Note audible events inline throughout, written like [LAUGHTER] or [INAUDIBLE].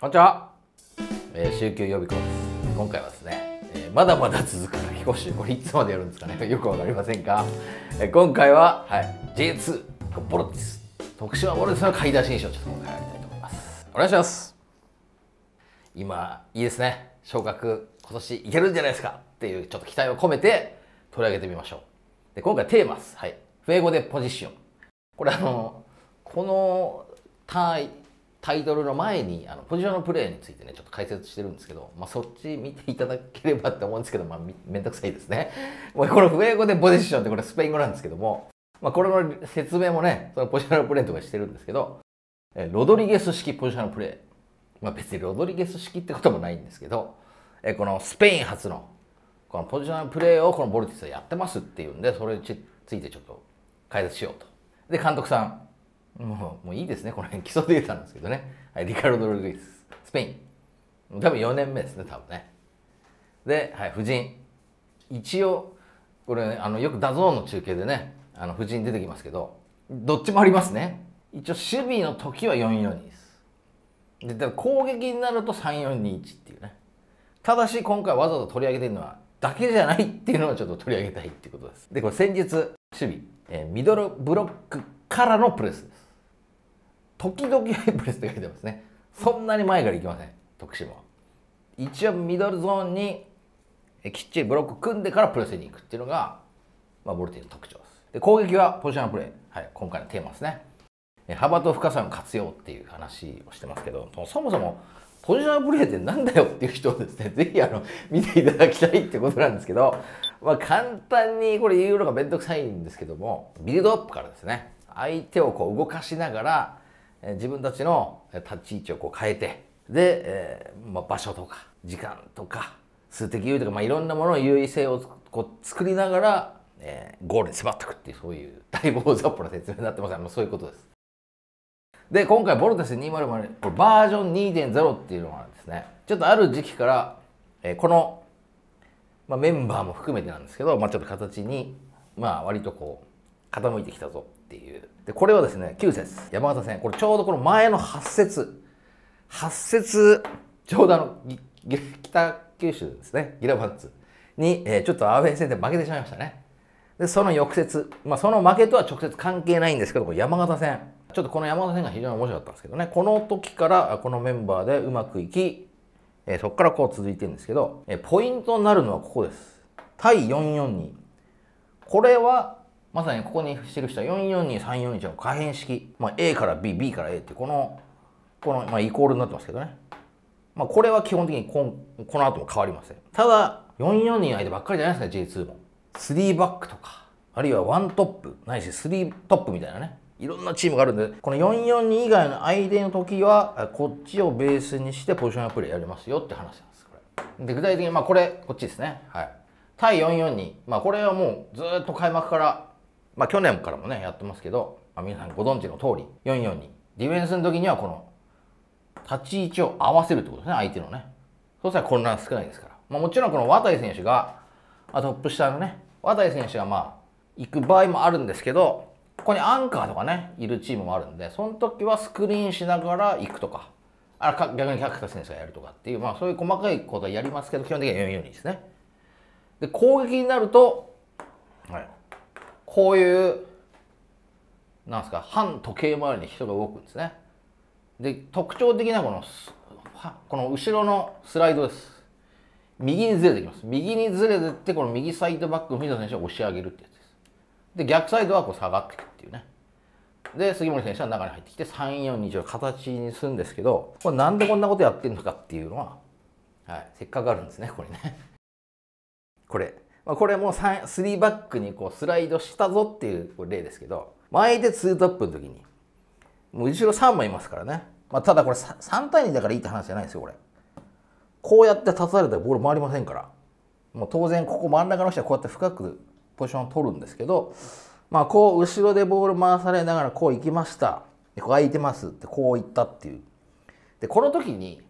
こんにちは、えー、週休予備校です今回はですね、えー、まだまだ続くら、期講習これいつまでやるんですかね [LAUGHS] よくわかりませんか、えー、今回は、はい、J2 ボロティス徳島ボロティスの買い出し印象をちょっと今回やりたいと思いますお願いします今いいですね昇格今年いけるんじゃないですかっていうちょっと期待を込めて取り上げてみましょうで今回テーマですはい英語でポジションこれあのこの単位タイトルの前にあのポジションのプレーについてねちょっと解説してるんですけど、まあ、そっち見ていただければって思うんですけど、まあ、めんどくさいですね。[LAUGHS] この英語でポジションってこれスペイン語なんですけども、まあ、これの説明もねそのポジションのプレーとかしてるんですけどロドリゲス式ポジションのプレー、まあ、別にロドリゲス式ってこともないんですけどこのスペイン初のこのポジションのプレーをこのボルティスはやってますっていうんでそれについてちょっと解説しようと。で監督さんもうもういいですね、この辺基礎データなんですけどね。はい、リカルド・ロルイス、スペイン。多分4年目ですね、多分ね。で、はい、夫人。一応、これ、ね、あのよくダゾーンの中継でね、あの夫人出てきますけど、どっちもありますね。一応、守備の時は442です。で、だ攻撃になると3421っていうね。ただし、今回わざわざ取り上げてるのは、だけじゃないっていうのをちょっと取り上げたいっていうことです。で、これ先日、守備、えー、ミドルブロックからのプレスです。時々イプレスって書いてますね。そんなに前から行きません、徳島は。一応ミドルゾーンにきっちりブロック組んでからプレスに行くっていうのが、まあ、ボルティの特徴です。で、攻撃はポジションプレー。はい、今回のテーマですね。幅と深さの活用っていう話をしてますけど、そもそもポジションプレーってなんだよっていう人をですね、[LAUGHS] ぜひあの、見ていただきたいってことなんですけど、まあ簡単にこれ言うのがめんどくさいんですけども、ビルドアップからですね、相手をこう動かしながら、自分たちの立ち位置をこう変えてで、えー、まあ、場所とか時間とか数的優位とか、まあ、いろんなものの優位性をこう作りながら、えー、ゴールに迫っていくっていうそういう大棒雑把な説明になってますまあ、そういうことです。で今回ボルテス200これバージョン2.0っていうのがあるんですねちょっとある時期から、えー、この、まあ、メンバーも含めてなんですけど、まあ、ちょっと形にまあ割とこう傾いてきたぞっていうでこれはですね9節山形線これちょうどこの前の8節8節ちょうどあの北九州ですねギラバンツに、えー、ちょっとアウェイ戦で負けてしまいましたねでその翌節、まあ、その負けとは直接関係ないんですけど山形戦ちょっとこの山形戦が非常に面白かったんですけどねこの時からこのメンバーでうまくいき、えー、そこからこう続いてるんですけど、えー、ポイントになるのはここです対442これはまさにここに記した442341の可変式、まあ、A から B、B から A ってこの、この、まあ、イコールになってますけどね。まあ、これは基本的にここの後も変わりません。ただ、442の間ばっかりじゃないですか、J2 も。3バックとか、あるいは1トップ、ないし3トップみたいなね。いろんなチームがあるんで、この442以外の相手の時は、こっちをベースにしてポジションアプリやりますよって話なんです、これ。で、具体的に、まあこれ、こっちですね。はい。対442。まあこれはもうずっと開幕からまあ去年からもね、やってますけど、まあ、皆さんご存知の通り、4-4に、ディフェンスの時にはこの、立ち位置を合わせるってことですね、相手のね。そうしたら混乱少ないですから。まあもちろんこの渡井選手が、まあ、トップ下のね、渡井選手がまあ、行く場合もあるんですけど、ここにアンカーとかね、いるチームもあるんで、その時はスクリーンしながら行くとか、あか逆に百田選手がやるとかっていう、まあそういう細かいことはやりますけど、基本的には4-4にですね。で、攻撃になると、はい。こういう、なんですか、反時計回りに人が動くんですね。で、特徴的なこの、この後ろのスライドです。右にずれてきます。右にずれてって、この右サイドバックの藤田選手を押し上げるってやつです。で、逆サイドはこう下がっていくっていうね。で、杉森選手は中に入ってきて、3、4、2、1を形にするんですけど、これなんでこんなことやってるのかっていうのは、はい、せっかくあるんですね、これね。これ、まあ、これも3バックにこうスライドしたぞっていう例ですけど、前で2トップの時に、もう後ろ3枚いますからね。まあ、ただこれ 3, 3対2だからいいって話じゃないですよ、これ。こうやって立たれたらボール回りませんから。もう当然ここ真ん中の人はこうやって深くポジションを取るんですけど、まあ、こう後ろでボール回されながらこう行きましたでこう空いてますってこう行ったっていうでこの時に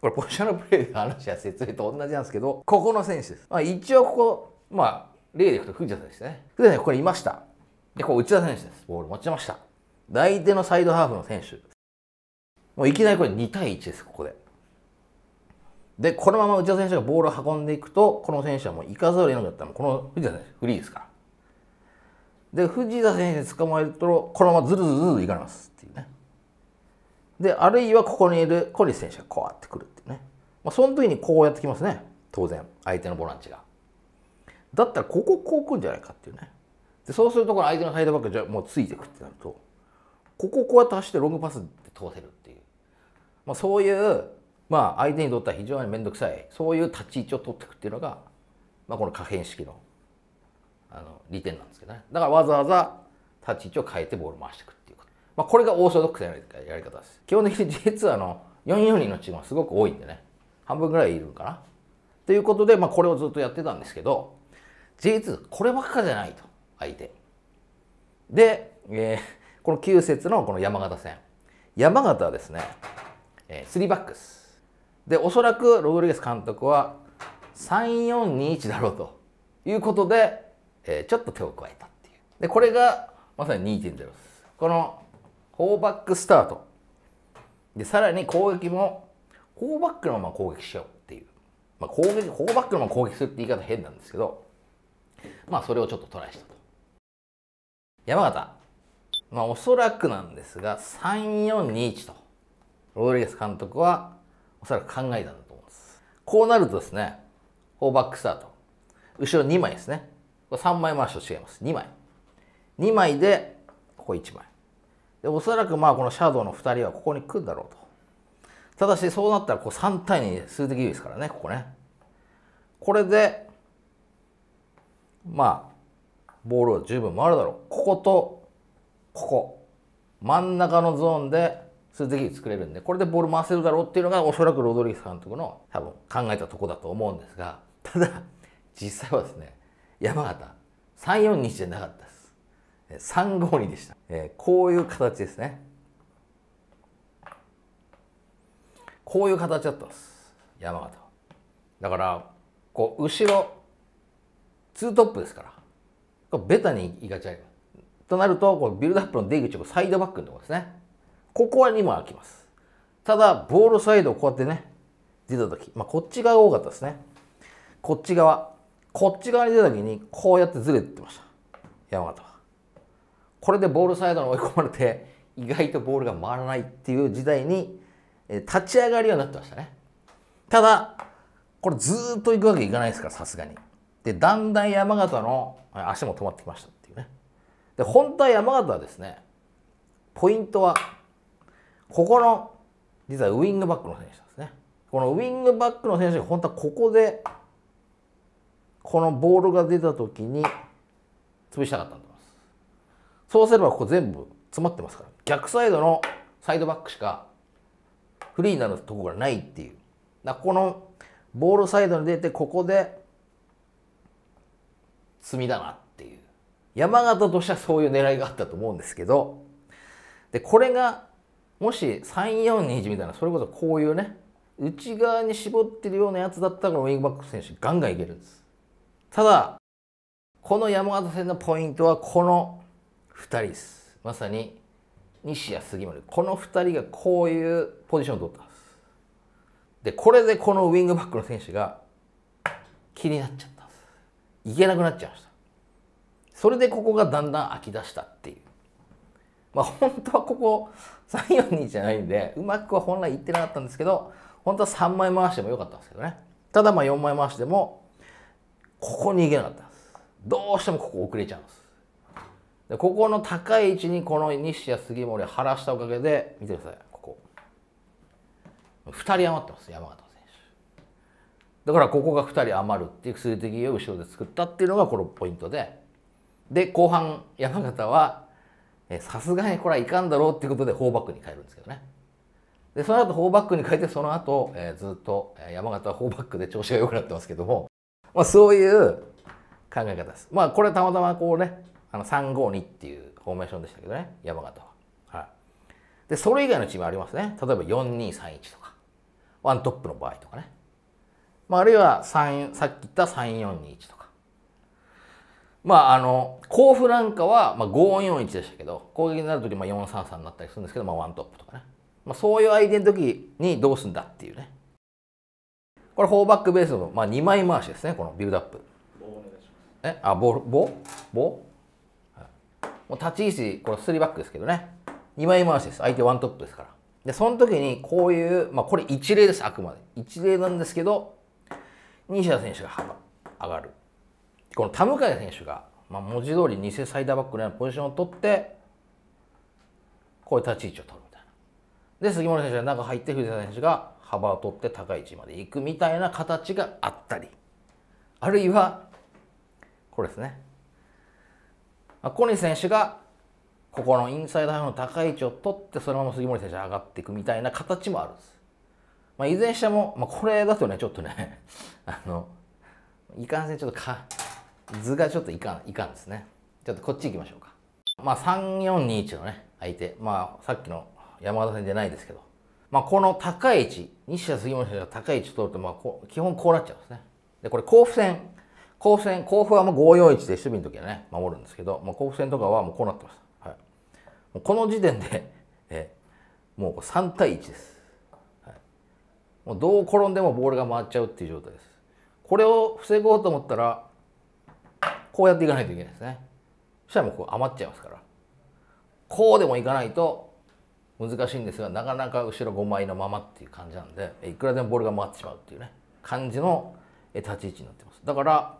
これポジションのプレーの話は説明と同じなんですけどここの選手です、まあ、一応ここまあ、例でいくと藤田選手ですね。藤田選手、これいました。で、こう内田選手です。ボール持ちました。相手のサイドハーフの選手。もういきなりこれ2対1です、ここで。で、このまま内田選手がボールを運んでいくと、この選手はもう行かざるを得なかったの。この藤田選手、フリーですから。で、藤田選手で捕まえると、このままずるずるずる行かれますっていうね。で、あるいはここにいるコリ選手がこうやってくるっていうね。まあ、その時にこうやってきますね。当然、相手のボランチが。だったらこここうくんじゃないかっていうねでそうするとこの相手のサイドバックじゃもうついてくってなるとここをこうやって走ってロングパスで通せるっていう、まあ、そういうまあ相手にとっては非常に面倒くさいそういう立ち位置を取っていくっていうのが、まあ、この可変式のあの利点なんですけどねだからわざわざ立ち位置を変えてボール回していくっていうこと、まあ、これがオーソドックスなやり方です基本的に J2 あの44人のチームはすごく多いんでね半分ぐらいいるのかなということで、まあ、これをずっとやってたんですけど J2 こればっかじゃないと相手で、えー、この9節のこの山形戦山形はですね、えー、3バックスでおそらくロドリゲス監督は3421だろうということで、えー、ちょっと手を加えたっていうでこれがまさに2.0ですこの4バックスタートでさらに攻撃も4バックのまま攻撃しようっていう、まあ、攻撃4バックのまま攻撃するって言い方変なんですけどまあそれをちょっとトライしたと。山形、まあおそらくなんですが、3421と、ロドリゲス監督はおそらく考えたんだと思うんです。こうなるとですね、4バックスタート。後ろ2枚ですね。これ3枚回しと違います。2枚。2枚で、ここ1枚。で、おそらくまあこのシャドウの2人はここに来るだろうと。ただしそうなったらこう3対2数的優位ですからね、ここね。これで、まあボールは十分回るだろうこことここ真ん中のゾーンで数的に作れるんでこれでボール回せるだろうっていうのがおそらくロドリゲス監督の多分考えたとこだと思うんですがただ実際はですね山形3 4日じゃなかったです352でした、えー、こういう形ですねこういう形だったんです山形だからこう後ろツートップですから、ベタにいがちゃいとなると、このビルドアップの出口をサイドバックのところですね。ここは2枚空きます。ただ、ボールサイドをこうやってね、出たとき、まあ、こっち側が多かったですね。こっち側。こっち側に出たときに、こうやってずれてました。山形は。これでボールサイドに追い込まれて、意外とボールが回らないっていう時代に、え立ち上がるようになってましたね。ただ、これずっと行くわけいかないですから、さすがに。で、だんだん山形の足も止まってきましたっていうね。で、本当は山形はですね、ポイントは、ここの、実はウイングバックの選手ですね。このウイングバックの選手が本当はここで、このボールが出た時に、潰したかったんだと思います。そうすればここ全部詰まってますから、逆サイドのサイドバックしかフリーになるところがないっていう。だこのボールサイドに出て、ここで積みだなっていう。山形としてはそういう狙いがあったと思うんですけど、で、これが、もし342みたいな、それこそこういうね、内側に絞ってるようなやつだったら、ウィングバック選手ガンガンいけるんです。ただ、この山形戦のポイントはこの2人です。まさに西矢杉森。この2人がこういうポジションを取ったんです。で、これでこのウィングバックの選手が気になっちゃった。行けなくなっちゃいましたそれでここがだんだん飽き出したっていうまあ本当はここ34人じゃないんでうまくは本来行ってなかったんですけど本当は3枚回してもよかったんですけどねただまあ4枚回してもここに行けなかったんですどうしてもここ遅れちゃうんですでここの高い位置にこの西矢杉森を晴らしたおかげで見てくださいここ2人余ってます山形だからここが2人余るっていう数的優位を後ろで作ったっていうのがこのポイントでで後半山形はさすがにこれはいかんだろうっていうことで4バックに変えるんですけどねでその後4バックに変えてその後、えー、ずっと山形は4バックで調子が良くなってますけども、まあ、そういう考え方です。まあこれはたまたまこうねあの352っていうフォーメーションでしたけどね山形は。はい、でそれ以外のチームありますね例えば4231とかワントップの場合とかね。まあ、あるいは3、さっき言った3421とか。まあ、あの、甲府なんかは、まあ、5441でしたけど、攻撃になるとき、まあ、433になったりするんですけど、まあ、ワントップとかね。まあ、そういう相手の時にどうすんだっていうね。これ、フォーバックベースの、まあ、2枚回しですね、このビルドアップ。えあ、棒棒棒、はい、もう立ち位置、これ3バックですけどね。2枚回しです。相手ワントップですから。で、その時にこういう、まあこれ一例です、あくまで。一例なんですけど、西田選手が上がる。この田向選手が、まあ、文字通り偽サイダーバックのようなポジションを取って、こういう立ち位置を取るみたいな。で、杉森選手が中入って、藤田選手が幅を取って高い位置まで行くみたいな形があったり、あるいは、これですね。小西選手が、ここのインサイドハイフの高い位置を取って、そのまま杉森選手が上がっていくみたいな形もあるんです。まあ、いずれにしても、まあ、これだとね、ちょっとね、[LAUGHS] あの、いかんせんちょっとか、図がちょっといかん、いかんですね。ちょっとこっち行きましょうか。まあ、3421のね、相手。まあ、さっきの山田戦じゃないですけど。まあ、この高い位置、西田杉本選手が高い位置取ると、まあこう、基本こうなっちゃうんですね。で、これ、甲府戦。甲府戦、甲府はもう541で守備の時はね、守るんですけど、まあ、甲府戦とかはもうこうなってます。はい。この時点で、えもう3対1です。もうどう転んでもボールが回っちゃうっていう状態ですこれを防ごうと思ったらこうやっていかないといけないですねそしたらもうこう余っちゃいますからこうでもいかないと難しいんですがなかなか後ろ5枚のままっていう感じなんでいくらでもボールが回ってしまうっていうね感じの立ち位置になってますだから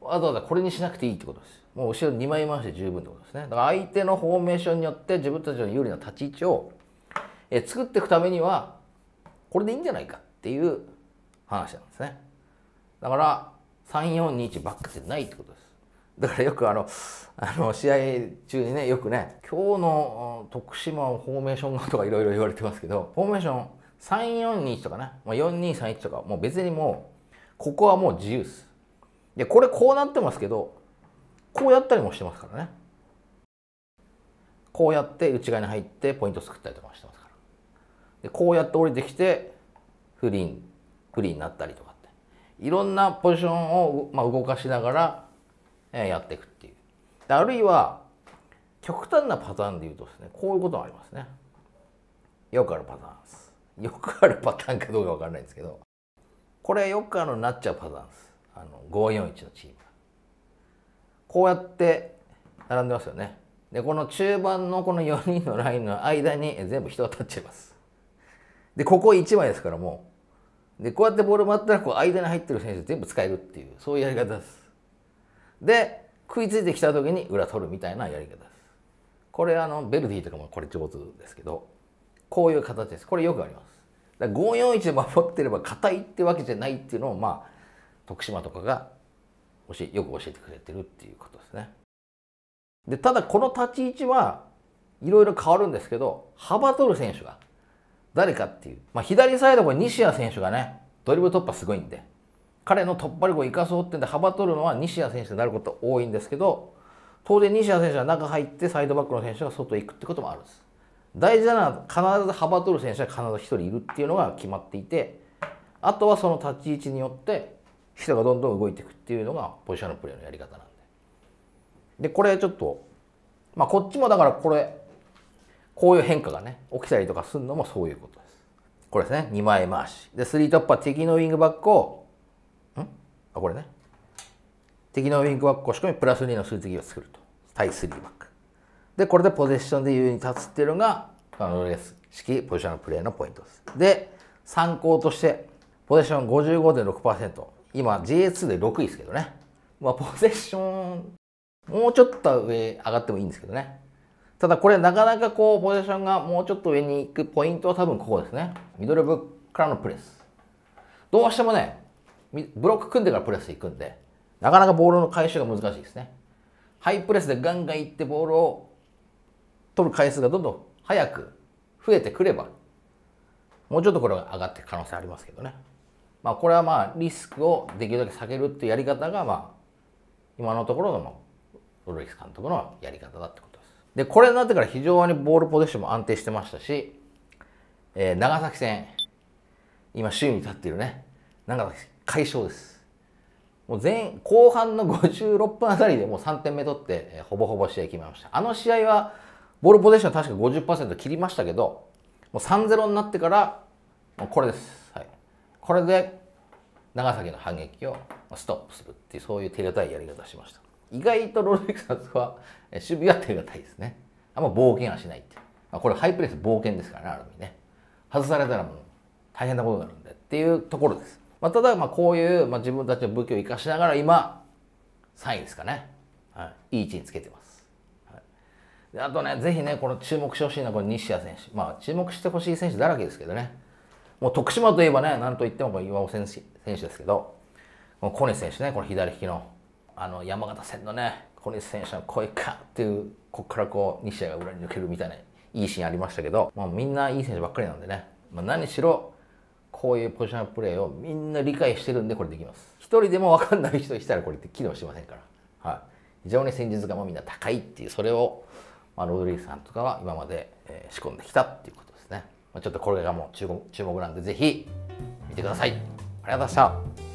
わざわざこれにしなくていいってことですもう後ろ2枚回して十分ってことですねだから相手のフォーメーションによって自分たちの有利な立ち位置を作っていくためにはこれでいいんじゃないかっていう話なんですね。だから、3421ばっかじゃないってことです。だからよくあの、あの、試合中にね、よくね、今日の徳島フォーメーションがとかいろいろ言われてますけど、フォーメーション342 1とかね、まあ、4231とか、もう別にもう、ここはもう自由っす。で、これこうなってますけど、こうやったりもしてますからね。こうやって内側に入ってポイント作ったりとかしてますでこうやって降りてきてリ利フリーになったりとかっていろんなポジションを、まあ、動かしながら、えやっていくっていうであるいは極端なパターンで言うとですねこういうことがありますねよくあるパターンですよくあるパターンかどうか分からないんですけどこれよくあるなっちゃうパターンですあの541のチームこうやって並んでますよねでこの中盤のこの4人のラインの間に全部人が立っちゃいますで、ここ1枚ですからもう。で、こうやってボール回ったら、こう間に入ってる選手全部使えるっていう、そういうやり方です。で、食いついてきた時に裏取るみたいなやり方です。これ、あの、ベルディとかもこれ上手ですけど、こういう形です。これよくあります。だ541守ってれば硬いってわけじゃないっていうのを、まあ、徳島とかがよく教えてくれてるっていうことですね。でただこの立ち位置はいろいろ変わるんですけど幅取る選手が誰かっていう。まあ、左サイドれ西矢選手がね、ドリブル突破すごいんで、彼の突破力を生かそうってんで、幅取るのは西矢選手になること多いんですけど、当然西矢選手は中入ってサイドバックの選手が外行くってこともあるんです。大事なのは必ず幅取る選手は必ず1人いるっていうのが決まっていて、あとはその立ち位置によって人がどんどん動いていくっていうのがポジションのプレーのやり方なんで。で、これちょっと、まあこっちもだからこれこういう変化がね、起きたりとかするのもそういうことです。これですね、2枚回し。で、3トップは敵のウィングバックを、んあ、これね。敵のウィングバックを仕込み、プラス2の数的を作ると。対3バック。で、これでポゼッションで優位に立つっていうのが、あのレース式ポジションのプレーのポイントです。で、参考として、ポゼッション55.6%。今、GA2 で6位ですけどね。まあ、ポゼッション、もうちょっと上上がってもいいんですけどね。ただこれなかなかこうポジションがもうちょっと上に行くポイントは多分ここですね。ミドルブックからのプレス。どうしてもね、ブロック組んでからプレス行くんで、なかなかボールの回収が難しいですね。ハイプレスでガンガン行ってボールを取る回数がどんどん早く増えてくれば、もうちょっとこれが上がっていく可能性ありますけどね。まあこれはまあリスクをできるだけ下げるっていうやり方がまあ今のところのルリス監督のやり方だってことで、これになってから非常にボールポゼッションも安定してましたし、えー、長崎戦、今、首位に立っているね、長崎、快勝です。もう前後半の56分あたりでもう3点目取って、えー、ほぼほぼ試合決めました。あの試合は、ボールポゼッション確か50%切りましたけど、もう3-0になってから、もうこれです。はい、これで、長崎の反撃をストップするっていう、そういう手堅いやり方をしました。意外とロール・レクサスは守備は手堅いですね。あんま冒険はしないっていう。まあ、これハイプレス冒険ですからね、ある意味ね。外されたらもう大変なことになるんでっていうところです。まあ、ただ、まあ、こういう、まあ、自分たちの武器を生かしながら今、3位ですかね。はい、いい位置につけてます。はい、あとね、ぜひね、この注目してほしいのはこの西矢選手。まあ、注目してほしい選手だらけですけどね。もう徳島といえばね、なんといってもこの岩尾選手ですけど、この小西選手ね、この左利きのあの山形戦のね小西選手の声かっていうこっからこう西矢が裏に抜けるみたいないいシーンありましたけど、まあ、みんないい選手ばっかりなんでね、まあ、何しろこういうポジションプレーをみんな理解してるんでこれできます1人でも分かんない人いたらこれって機能しませんから、はい、非常に戦術がもうみんな高いっていうそれを、まあ、ロドリーさんとかは今まで、え仕込んできたっていうことですね、まあ、ちょっとこれがもう注目注目なんでぜひ見てくださいありがとうございました